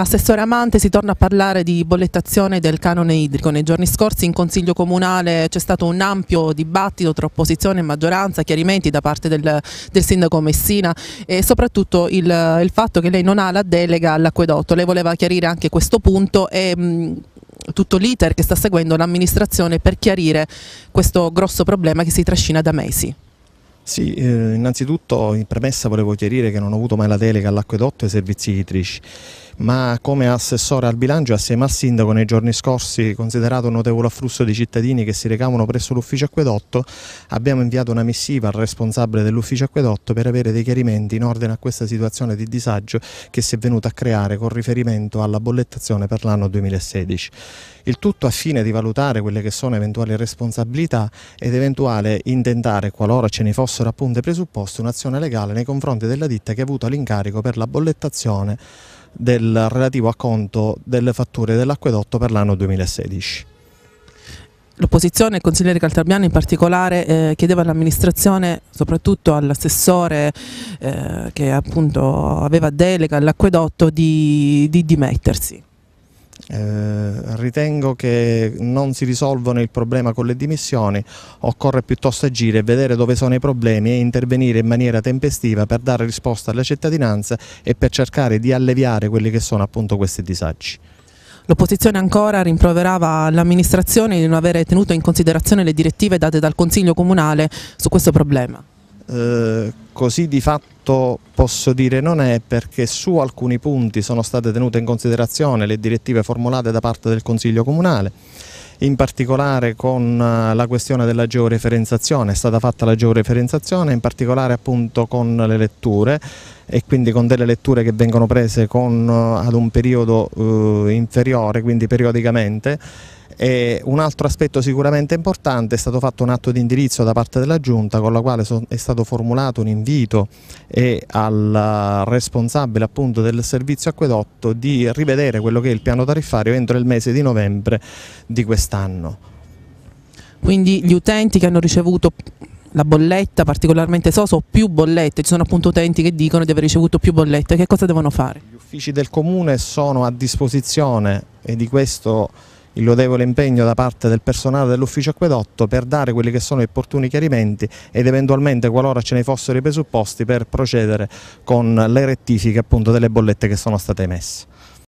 Assessore Amante, si torna a parlare di bollettazione del canone idrico. Nei giorni scorsi in Consiglio Comunale c'è stato un ampio dibattito tra opposizione e maggioranza, chiarimenti da parte del, del sindaco Messina e soprattutto il, il, fatto che lei non ha la delega all'acquedotto. Lei voleva chiarire anche questo punto e mh, mm, tutto l'iter che sta seguendo l'amministrazione per chiarire questo grosso problema che si trascina da mesi. Sì, eh, innanzitutto in premessa volevo chiarire che non ho avuto mai la delega all'acquedotto e ai servizi idrici ma come assessore al bilancio assieme al sindaco nei giorni scorsi, considerato un notevole afflusso di cittadini che si recavano presso l'ufficio acquedotto, abbiamo inviato una missiva al responsabile dell'ufficio acquedotto per avere dei chiarimenti in ordine a questa situazione di disagio che si è venuta a creare con riferimento alla bollettazione per l'anno 2016. Il tutto a fine di valutare quelle che sono eventuali responsabilità ed eventuale intentare, qualora ce ne fossero appunto i presupposti, un'azione legale nei confronti della ditta che ha avuto l'incarico per la bollettazione del relativo acconto delle fatture dell'acquedotto per l'anno 2016. L'opposizione, e il consigliere Caltabiano in particolare, eh, chiedeva all'amministrazione, soprattutto all'assessore eh, che appunto aveva delega all'acquedotto, di, di dimettersi. Eh, ritengo che non si risolvono il problema con le dimissioni, occorre piuttosto agire, vedere dove sono i problemi e intervenire in maniera tempestiva per dare risposta alla cittadinanza e per cercare di alleviare quelli che sono appunto questi disagi. L'opposizione ancora rimproverava l'amministrazione di non avere tenuto in considerazione le direttive date dal Consiglio Comunale su questo problema. Eh, così di fatto posso dire non è perché su alcuni punti sono state tenute in considerazione le direttive formulate da parte del Consiglio Comunale, in particolare con eh, la questione della georeferenziazione, è stata fatta la georeferenziazione, in particolare appunto con le letture e quindi con delle letture che vengono prese con, eh, ad un periodo eh, inferiore, quindi periodicamente e un altro aspetto sicuramente importante è stato fatto un atto di indirizzo da parte della Giunta con la quale è stato formulato un invito al responsabile appunto del servizio acquedotto di rivedere quello che è il piano tariffario entro il mese di novembre di quest'anno. Quindi gli utenti che hanno ricevuto la bolletta particolarmente sosa o più bollette, ci sono appunto utenti che dicono di aver ricevuto più bollette, che cosa devono fare? Gli uffici del comune sono a disposizione e di questo il lodevole impegno da parte del personale dell'ufficio acquedotto per dare quelli che sono gli opportuni chiarimenti ed eventualmente qualora ce ne fossero i presupposti per procedere con le rettifiche appunto delle bollette che sono state emesse.